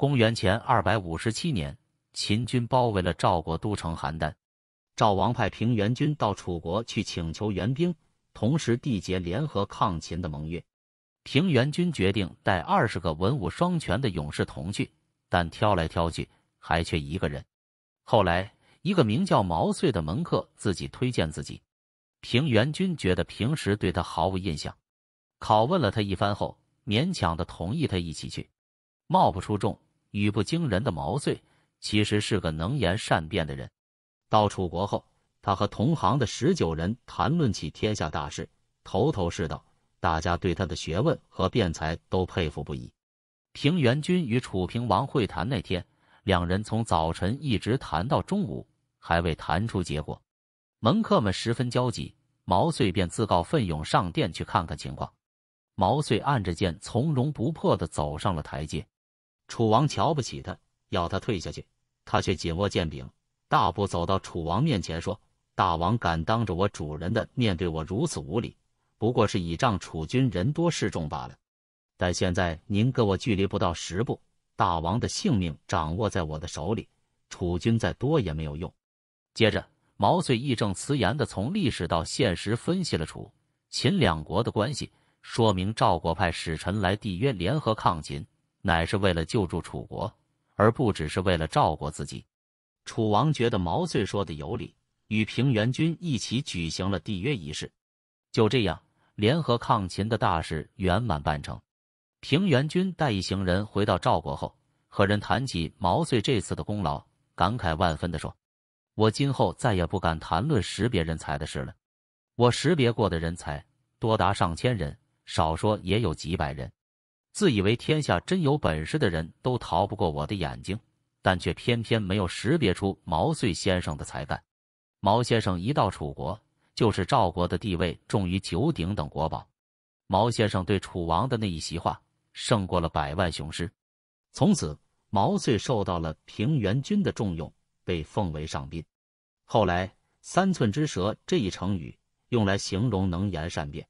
公元前二百五十七年，秦军包围了赵国都城邯郸，赵王派平原君到楚国去请求援兵，同时缔结联合抗秦的盟约。平原君决定带二十个文武双全的勇士同去，但挑来挑去还缺一个人。后来，一个名叫毛遂的门客自己推荐自己，平原君觉得平时对他毫无印象，拷问了他一番后，勉强的同意他一起去。貌不出众。语不惊人。的毛遂其实是个能言善辩的人。到楚国后，他和同行的十九人谈论起天下大事，头头是道，大家对他的学问和辩才都佩服不已。平原君与楚平王会谈那天，两人从早晨一直谈到中午，还未谈出结果。门客们十分焦急，毛遂便自告奋勇上殿去看看情况。毛遂按着剑，从容不迫地走上了台阶。楚王瞧不起他，要他退下去，他却紧握剑柄，大步走到楚王面前，说：“大王敢当着我主人的面对我如此无礼，不过是倚仗楚军人多势众罢了。但现在您跟我距离不到十步，大王的性命掌握在我的手里，楚军再多也没有用。”接着，毛遂义正辞严地从历史到现实分析了楚秦两国的关系，说明赵国派使臣来缔约联合抗秦。乃是为了救助楚国，而不只是为了赵国自己。楚王觉得毛遂说的有理，与平原君一起举行了缔约仪式。就这样，联合抗秦的大事圆满办成。平原君带一行人回到赵国后，和人谈起毛遂这次的功劳，感慨万分地说：“我今后再也不敢谈论识别人才的事了。我识别过的人才多达上千人，少说也有几百人。”自以为天下真有本事的人都逃不过我的眼睛，但却偏偏没有识别出毛遂先生的才干。毛先生一到楚国，就是赵国的地位重于九鼎等国宝。毛先生对楚王的那一席话，胜过了百万雄师。从此，毛遂受到了平原君的重用，被奉为上宾。后来，“三寸之舌”这一成语，用来形容能言善辩。